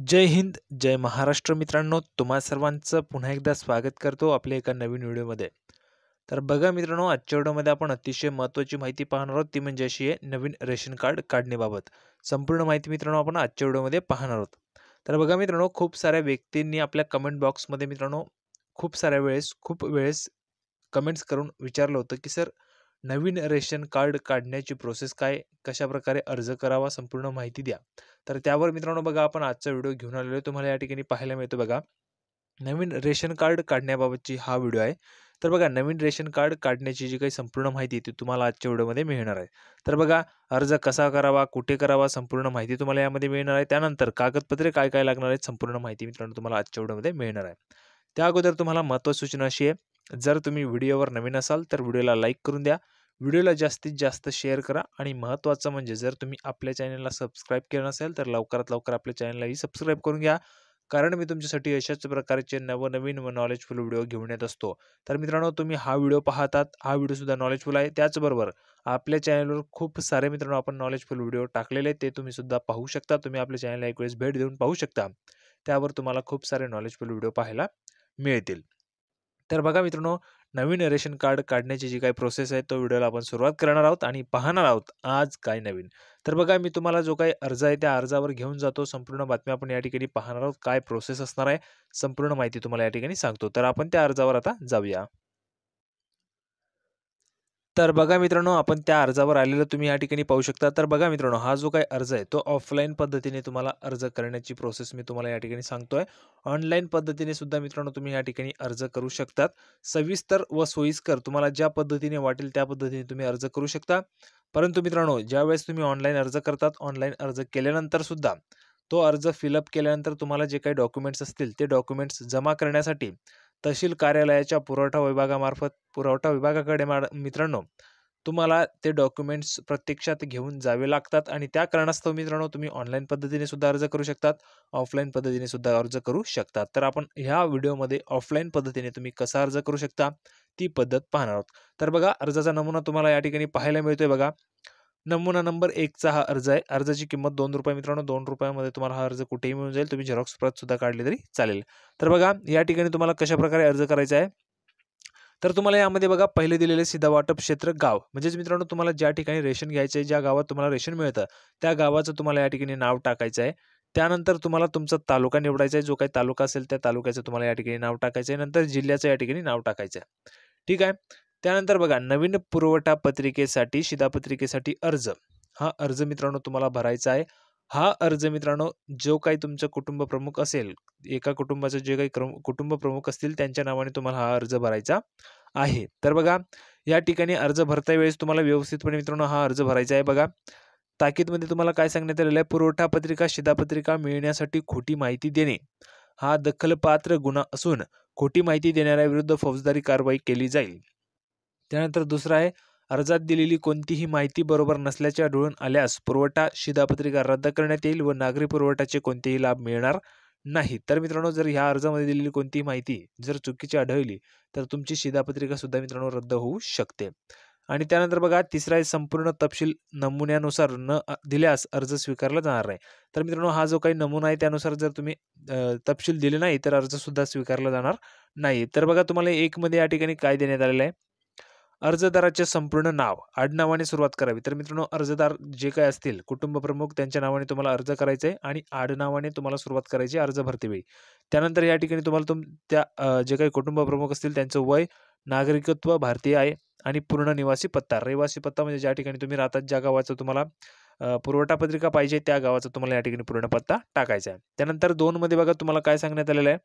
जय हिंद जय महाराष्ट्र मित्रांनो तुम्हा सर्वांचं पुन्हा एकदा स्वागत करतो आपल्या एका नवीन व्हिडिओमध्ये तर बघा मित्रांनो आजच्या व्हिडिओमध्ये आपण अतिशय महत्त्वाची माहिती पाहणार आहोत ती म्हणजे अशी आहे नवीन रेशन कार्ड काढण्याबाबत संपूर्ण माहिती मित्रांनो आपण आजच्या व्हिडिओमध्ये पाहणार आहोत तर बघा मित्रांनो खूप साऱ्या व्यक्तींनी आपल्या कमेंट बॉक्समध्ये मित्रांनो खूप साऱ्या वेळेस खूप वेळेस कमेंट्स करून विचारलं होतं की सर नवीन रेशन कार्ड काढण्याची प्रोसेस काय कशाप्रकारे अर्ज करावा संपूर्ण माहिती द्या तर त्यावर मित्रांनो बघा आपण आजचा व्हिडिओ घेऊन आलेलो तुम्हाला या ठिकाणी पाहायला मिळतो बघा नवीन रेशन कार्ड काढण्याबाबतची हा व्हिडिओ आहे तर बघा नवीन रेशन कार्ड काढण्याची जी काही संपूर्ण माहिती ती तुम्हाला आजच्या व्हिडिओमध्ये मिळणार आहे तर बघा अर्ज कसा करावा कुठे करावा संपूर्ण माहिती तुम्हाला यामध्ये मिळणार आहे त्यानंतर कागदपत्रे काय काय लागणार आहेत संपूर्ण माहिती मित्रांनो तुम्हाला आजच्या व्हिडिओमध्ये मिळणार आहे त्या अगोदर तुम्हाला महत्त्व सूचना अशी आहे जर तुम्ही व्हिडिओवर नवीन असाल तर व्हिडिओला लाईक करून द्या व्हिडिओला जास्तीत जास्त शेअर करा आणि महत्त्वाचं म्हणजे जर तुम्ही आपल्या चॅनलला सबस्क्राईब केलं नसेल तर लवकरात लवकर आपल्या चॅनललाही सबस्क्राईब करून घ्या कारण मी तुमच्यासाठी अशाच प्रकारचे नवनवीन व नॉलेजफुल व्हिडिओ घेऊन येत असतो तर मित्रांनो तुम्ही हा व्हिडिओ पाहतात हा व्हिडिओसुद्धा नॉलेजफुल आहे त्याचबरोबर आपल्या चॅनलवर खूप सारे मित्रांनो आपण नॉलेजफुल व्हिडिओ टाकलेले ते तुम्हीसुद्धा पाहू शकता तुम्ही आपल्या चॅनलला एक वेळेस भेट देऊन पाहू शकता त्यावर तुम्हाला खूप सारे नॉलेजफुल व्हिडिओ पाहायला मिळतील तर बघा मित्रांनो नवीन रेशन कार्ड काढण्याची जी काही प्रोसेस आहे तो व्हिडिओला आपण सुरुवात करणार आहोत आणि पाहणार आहोत आज काय नवीन तर बघा मी तुम्हाला जो काही अर्ज आहे त्या अर्जावर घेऊन जातो संपूर्ण बातम्या आपण या ठिकाणी पाहणार आहोत काय प्रोसेस असणार आहे संपूर्ण माहिती तुम्हाला या ठिकाणी सांगतो तर आपण त्या अर्जावर आता जाऊया तर बघा मित्रांनो आपण त्या अर्जावर आलेलं तुम्ही या ठिकाणी पाहू शकता तर बघा मित्रांनो हा जो काही अर्ज आहे तो ऑफलाईन पद्धतीने तुम्हाला अर्ज करण्याची प्रोसेस मी तुम्हाला या ठिकाणी सांगतो आहे ऑनलाईन पद्धतीने सुद्धा मित्रांनो तुम्ही या ठिकाणी अर्ज करू शकतात सविस्तर व सोयीस्कर तुम्हाला ज्या पद्धतीने वाटेल त्या पद्धतीने तुम्ही अर्ज करू शकता परंतु मित्रांनो ज्यावेळेस तुम्ही ऑनलाईन अर्ज करतात ऑनलाईन अर्ज केल्यानंतर सुद्धा तो अर्ज फिलअप केल्यानंतर तुम्हाला जे काही डॉक्युमेंट्स असतील ते डॉक्युमेंट्स जमा करण्यासाठी तहसील कार्यालयाच्या पुरवठा विभागामार्फत पुरवठा विभागाकडे मा मित्रांनो तुम्हाला ते डॉक्युमेंट्स प्रत्यक्षात घेऊन जावे लागतात आणि त्या कारणास्तव मित्रांनो तुम्ही ऑनलाईन पद्धतीने सुद्धा अर्ज करू शकतात ऑफलाईन पद्धतीने सुद्धा अर्ज करू शकतात तर आपण ह्या व्हिडिओमध्ये ऑफलाईन पद्धतीने तुम्ही कसा अर्ज करू शकता ती पद्धत पाहणार आहोत तर बघा अर्जाचा नमुना तुम्हाला या ठिकाणी पाहायला मिळतोय बघा नमुना नंबर एकचा हा अर्ज आहे अर्जाची किंमत दोन रुपये मित्रांनो दोन रुपयामध्ये तुम्हाला हा अर्ज कुठेही मिळून जाईल तुम्ही झेरॉक्स सुद्धा काढली तरी चालेल तर बघा या ठिकाणी तुम्हाला कशाप्रकारे अर्ज करायचा आहे तर तुम्हाला यामध्ये बघा पहिले दिलेले सीधा वाटप क्षेत्र गाव म्हणजेच मित्रांनो तुम्हाला ज्या ठिकाणी रेशन घ्यायचं आहे ज्या गावात तुम्हाला रेशन मिळतं त्या गावाचं तुम्हाला या ठिकाणी नाव टाकायचं आहे त्यानंतर तुम्हाला तुमचा तालुका निवडायचा आहे जो काही तालुका असेल त्या तालुक्याचं तुम्हाला या ठिकाणी नाव टाकायचं आहे नंतर जिल्ह्याचं या ठिकाणी नाव टाकायचं आहे ठीक आहे त्यानंतर बघा नवीन पुरवठा पत्रिकेसाठी शिधापत्रिकेसाठी अर्ज हा अर्ज मित्रांनो तुम्हाला भरायचा आहे हा अर्ज मित्रांनो जो काही तुमचं कुटुंब प्रमुख असेल एका कुटुंबाचं जे काही कुटुंब प्रमुख असतील त्यांच्या नावाने तुम्हाला हा अर्ज भरायचा आहे तर बघा या ठिकाणी अर्ज भरता वेळेस तुम्हाला व्यवस्थितपणे मित्रांनो हा अर्ज भरायचा आहे बघा ताकीदमध्ये तुम्हाला काय सांगण्यात आलेलं आहे पुरवठा पत्रिका शिधापत्रिका मिळण्यासाठी खोटी माहिती देणे हा दखलपात्र गुन्हा असून खोटी माहिती देणाऱ्याविरुद्ध फौजदारी कारवाई केली जाईल त्यानंतर दुसरा आहे अर्जात दिलेली कोणतीही माहिती बरोबर नसल्याचे आढळून आल्यास पुरवठा शिधापत्रिका रद्द करण्यात येईल व नागरी पुरवठ्याचे कोणतेही लाभ मिळणार नाही तर मित्रांनो जर ह्या अर्जामध्ये दिलेली कोणतीही माहिती जर चुकीची आढळली तर तुमची सुद्धा मित्रांनो रद्द होऊ शकते आणि त्यानंतर बघा तिसरा आहे संपूर्ण तपशील नमुन्यानुसार न दिल्यास अर्ज स्वीकारला जाणार नाही तर मित्रांनो हा जो काही नमुना आहे त्यानुसार जर तुम्ही तपशील दिले नाही तर अर्जसुद्धा स्वीकारला जाणार नाही तर बघा तुम्हाला एकमध्ये या ठिकाणी काय देण्यात आलेलं आहे अर्जदाराचे संपूर्ण नाव आडनावाने सुरुवात करावी तर मित्रांनो अर्जदार जे काय असतील कुटुंब प्रमुख त्यांच्या नावाने तुम्हाला अर्ज करायचा आहे आणि आडनावाने तुम्हाला सुरुवात करायची अर्ज वेळी त्यानंतर या ठिकाणी तुम्हाला तुम त्या जे काही कुटुंब प्रमुख असतील त्यांचं वय नागरिकत्व भारतीय आहे आणि पूर्ण निवासी पत्ता रहिवासी पत्ता म्हणजे ज्या ठिकाणी तुम्ही राहतात ज्या गावाचा तुम्हाला पुरवठा पत्रिका पाहिजे त्या गावाचा तुम्हाला या ठिकाणी पूर्ण पत्ता टाकायचा आहे त्यानंतर दोनमध्ये बघा तुम्हाला काय सांगण्यात आलेलं आहे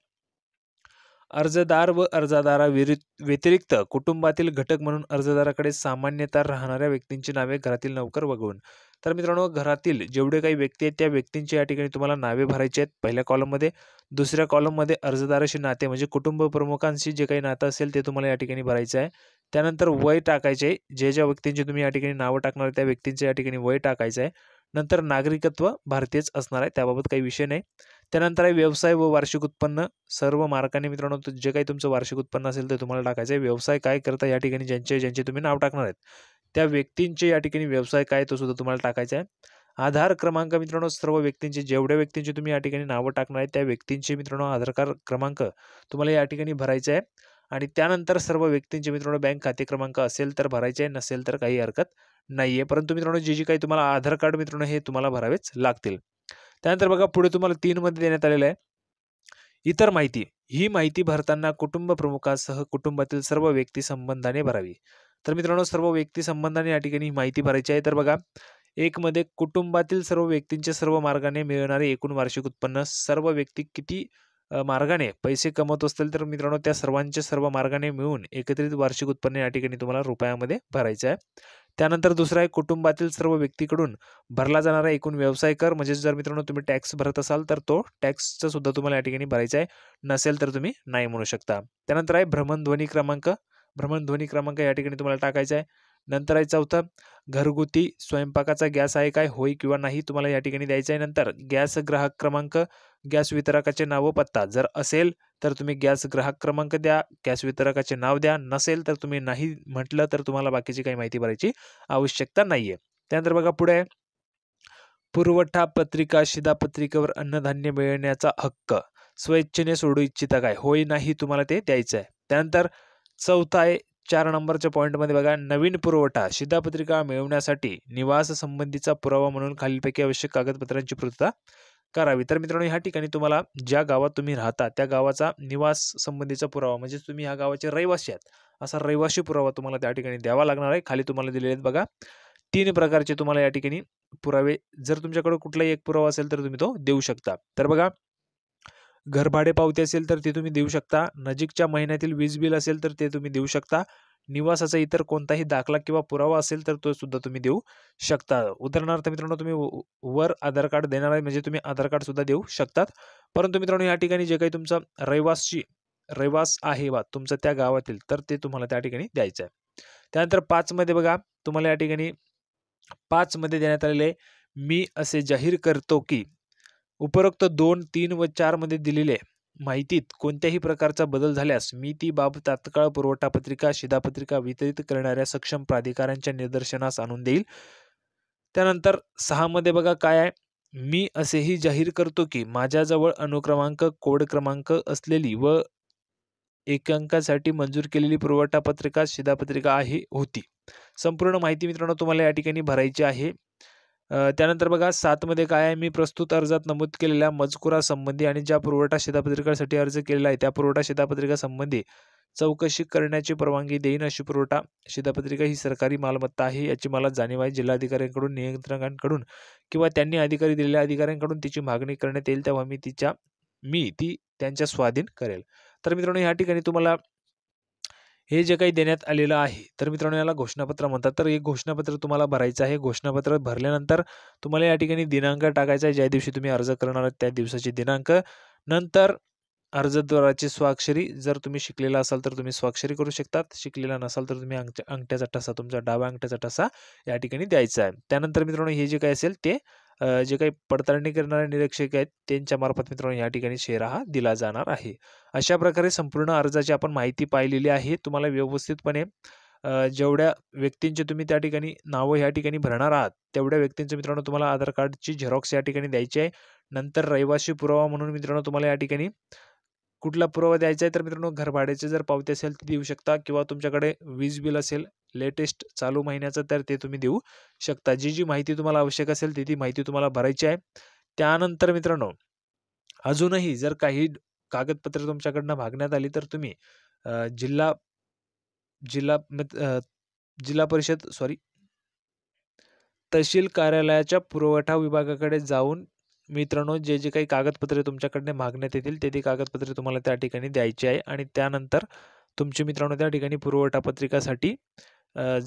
अर्जदार व अर्जदारा व्यतिरिक्त कुटुंबातील घटक म्हणून अर्जदाराकडे सामान्यतः राहणाऱ्या व्यक्तींची नावे घरातील नौकर वगळून तर मित्रांनो घरातील जेवढे काही व्यक्ती आहेत त्या व्यक्तींची या ठिकाणी तुम्हाला नावे भरायची आहेत पहिल्या कॉलममध्ये दुसऱ्या कॉलममध्ये अर्जदाराशी नाते म्हणजे कुटुंब प्रमुखांशी जे काही नातं असेल ते तुम्हाला या ठिकाणी भरायचं आहे त्यानंतर वय टाकायचे जे ज्या व्यक्तींची तुम्ही या ठिकाणी नावं टाकणार त्या व्यक्तींचे या ठिकाणी वय टाकायचं आहे नंतर नागरिकत्व भारतीयच असणार आहे त्याबाबत काही विषय नाही त्यानंतर आहे व्यवसाय व वार्षिक उत्पन्न सर्व मार्काने मित्रांनो जे काही तुमचं वार्षिक उत्पन्न असेल ते तुम्हाला टाकायचं आहे व्यवसाय काय करता या ठिकाणी ज्यांचे ज्यांचे तुम्ही नाव टाकणार आहेत त्या व्यक्तींचे या ठिकाणी व्यवसाय काय तो सुद्धा तुम्हाला टाकायचा आहे आधार क्रमांक मित्रांनो सर्व व्यक्तींचे जेवढ्या व्यक्तींचे तुम्ही या ठिकाणी नावं टाकणार आहे त्या व्यक्तींचे मित्रांनो आधार कार्ड क्रमांक तुम्हाला या ठिकाणी भरायचा आहे आणि त्यानंतर सर्व व्यक्तींचे मित्रांनो बँक खाते क्रमांक असेल तर भरायचे आहे नसेल तर काही हरकत नाही आहे परंतु मित्रांनो जे जी काही तुम्हाला आधार कार्ड मित्रांनो हे तुम्हाला भरावेच लागतील त्यानंतर बघा पुढे तुम्हाला तीनमध्ये देण्यात आलेलं आहे इतर माहिती ही माहिती भरताना कुटुंब प्रमुखासह कुटुंबातील सर्व व्यक्ती संबंधाने भरावी तर मित्रांनो सर्व व्यक्ती संबंधाने या ठिकाणी ही माहिती भरायची आहे तर बघा एकमध्ये कुटुंबातील सर्व व्यक्तींच्या सर्व मार्गाने मिळणारे एकूण वार्षिक उत्पन्न सर्व व्यक्ती किती मार्गाने पैसे कमवत असतील तर मित्रांनो त्या सर्वांच्या सर्व मार्गाने मिळून एकत्रित वार्षिक उत्पन्न या ठिकाणी तुम्हाला रुपयामध्ये भरायचं आहे त्यानंतर दुसरा आहे कुटुंबातील सर्व व्यक्तीकडून भरला जाणारा एकूण व्यवसाय कर म्हणजे जर मित्रांनो तुम्ही टॅक्स भरत असाल तर तो टॅक्सचा सुद्धा तुम्हाला या ठिकाणी भरायचा आहे नसेल तर तुम्ही नाही म्हणू शकता त्यानंतर आहे भ्रमणध्वनी क्रमांक भ्रमणध्वनी क्रमांक या ठिकाणी तुम्हाला टाकायचा आहे नंतर आहे चौथं घरगुती स्वयंपाकाचा गॅस आहे काय होय किंवा नाही तुम्हाला या ठिकाणी द्यायचं आहे नंतर गॅस ग्राहक क्रमांक गॅस वितरकाचे नाव व पत्ता जर असेल तर तुम्ही गॅस ग्राहक क्रमांक द्या गॅस वितरकाचे नाव द्या नसेल तर तुम्ही नाही म्हटलं तर तुम्हाला बाकीची काही माहिती भरायची आवश्यकता नाही त्यानंतर बघा पुढे पुरवठा पत्रिका शिधापत्रिकेवर अन्नधान्य मिळण्याचा हक्क स्वेच्छेने सोडू इच्छिता काय होय नाही तुम्हाला ते द्यायचं आहे त्यानंतर चौथा आहे चार नंबरच्या पॉईंटमध्ये बघा नवीन पुरवठा शिधापत्रिका मिळवण्यासाठी निवास संबंधीचा पुरावा म्हणून खालीलपैकी आवश्यक कागदपत्रांची पूर्तता करावी तर मित्रांनो ह्या ठिकाणी तुम्हाला ज्या गावात तुम्ही राहता त्या गावाचा निवास संबंधीचा पुरावा म्हणजे तुम्ही ह्या गावाचे रहिवासी आहात असा रहिवासी पुरावा तुम्हाला त्या ठिकाणी द्यावा लागणार आहे खाली तुम्हाला दिलेले आहेत बघा तीन प्रकारचे तुम्हाला या ठिकाणी पुरावे जर तुमच्याकडे कुठलाही एक पुरावा असेल तर तुम्ही तो देऊ शकता तर बघा घरभाडे पावती असेल तर ती तुम्ही देऊ शकता नजीकच्या महिन्यातील वीज बिल असेल तर ते तुम्ही देऊ शकता निवासाचा इतर कोणताही दाखला किंवा पुरावा असेल तर तो सुद्धा तुम्ही देऊ शकता उदाहरणार्थ मित्रांनो तुम्ही वर आधार कार्ड देणार आहे म्हणजे तुम्ही आधार कार्ड सुद्धा देऊ शकतात परंतु मित्रांनो या ठिकाणी जे काही तुमचा रहिवासची रहिवास आहे वा तुमचं त्या गावातील तर ते तुम्हाला त्या ठिकाणी द्यायचं आहे त्यानंतर पाचमध्ये बघा तुम्हाला या ठिकाणी पाचमध्ये देण्यात आलेले मी असे जाहीर करतो की उपरोक्त दोन तीन व चारमध्ये दिलेले माहितीत कोणत्याही प्रकारचा बदल झाल्यास मी ती बाब तात्काळ पुरवठा पत्रिका शिधापत्रिका वितरित करणाऱ्या सक्षम प्राधिकाऱ्यांच्या निदर्शनास आणून देईल त्यानंतर सहामध्ये बघा काय आहे मी असेही जाहीर करतो की माझ्याजवळ अनुक्रमांक कोड क्रमांक असलेली व एकांकासाठी मंजूर केलेली पुरवठा पत्रिका शिधापत्रिका आहे होती संपूर्ण माहिती मित्रांनो तुम्हाला या ठिकाणी भरायची आहे त्यानंतर बघा सातमध्ये काय आहे मी प्रस्तुत अर्जात नमूद केलेल्या मजकुरासंबंधी आणि ज्या पुरवठा शिधापत्रिकासाठी अर्ज केलेला आहे त्या पुरवठा शेतापत्रिकासंबंधी चौकशी करण्याची परवानगी देईन अशी पुरवठा शिधापत्रिका ही सरकारी मालमत्ता आहे याची मला जाणीव आहे जिल्हाधिकाऱ्यांकडून नियंत्रकांकडून किंवा त्यांनी अधिकारी दिलेल्या अधिकाऱ्यांकडून तिची मागणी करण्यात येईल तेव्हा मी तिच्या मी ती त्यांच्या स्वाधीन करेल तर मित्रांनो या ठिकाणी तुम्हाला हे जे काही देण्यात आलेलं आहे तर मित्रांनो याला घोषणापत्र म्हणतात तर हे घोषणापत्र तुम्हाला भरायचं आहे घोषणापत्र भरल्यानंतर तुम्हाला या ठिकाणी दिनांक टाकायचा आहे ज्या दिवशी तुम्ही अर्ज करणार आहात त्या दिवसाची दिनांक नंतर अर्जद्वाराची स्वाक्षरी जर तुम्ही शिकलेला असाल तर तुम्ही स्वाक्षरी करू शकतात शिकलेला नसाल तर तुम्ही अंगठ्या अंगठ्याचा ठसा तुमचा डावा अंगठ्याचा ठसा या ठिकाणी द्यायचा आहे त्यानंतर मित्रांनो हे जे काही असेल ते जे काही पडताळणी करणारे निरीक्षक आहेत त्यांच्यामार्फत मित्रांनो या ठिकाणी शेरा हा दिला जाणार आहे अशा प्रकारे संपूर्ण अर्जाची आपण माहिती पाहिलेली आहे तुम्हाला व्यवस्थितपणे जेवढ्या व्यक्तींचे तुम्ही त्या ठिकाणी नावं या ठिकाणी भरणार आहात तेवढ्या व्यक्तींचं मित्रांनो तुम्हाला आधार कार्डची झेरॉक्स या ठिकाणी द्यायची आहे नंतर रहिवासी पुरावा म्हणून मित्रांनो तुम्हाला या ठिकाणी कुठला पुरावा द्यायचा आहे तर मित्रांनो घरभाड्याचे जर पावती असेल ती देऊ शकता किंवा तुमच्याकडे वीज बिल असेल लेटेस्ट चालू महिन्याचं तर ते तुम्ही देऊ शकता जी जी माहिती तुम्हाला आवश्यक असेल ती ती माहिती तुम्हाला भरायची आहे त्यानंतर मित्रांनो अजूनही जर काही कागदपत्रे तुमच्याकडनं मागण्यात आली तर तुम्ही जिल्हा जिल्हा जिल्हा परिषद सॉरी तहसील कार्यालयाच्या पुरवठा विभागाकडे जाऊन मित्रांनो जे जे काही कागदपत्रे तुमच्याकडनं मागण्यात येतील ते ती कागदपत्रे तुम्हाला त्या ठिकाणी द्यायची आहे आणि त्यानंतर तुमचे मित्रांनो त्या ठिकाणी पुरवठा पत्रिकासाठी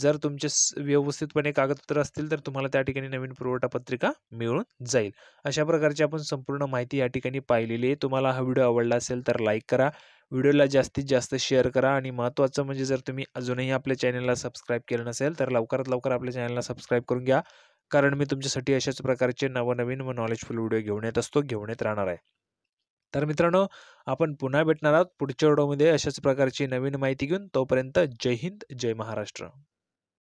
जर तुमचे व्यवस्थितपणे कागदपत्र असतील तर तुम्हाला त्या ठिकाणी नवीन पुरवठा पत्रिका मिळून जाईल अशा प्रकारची आपण संपूर्ण माहिती या ठिकाणी पाहिलेली आहे तुम्हाला हा व्हिडिओ आवडला असेल तर लाईक करा व्हिडिओला जास्तीत जास्त शेअर करा आणि महत्त्वाचं म्हणजे जर तुम्ही अजूनही आपल्या चॅनलला सबस्क्राईब केलं नसेल तर लवकरात लवकर आपल्या चॅनलला सबस्क्राईब करून घ्या कारण मी तुमच्यासाठी अशाच प्रकारचे नवनवीन व नॉलेजफुल व्हिडिओ घेऊन येत असतो घेऊन येत राहणार आहे तर मित्रांनो आपण पुन्हा भेटणार आहोत पुढच्या व्हिडिओमध्ये अशाच प्रकारची नवीन माहिती घेऊन तोपर्यंत जय हिंद जय महाराष्ट्र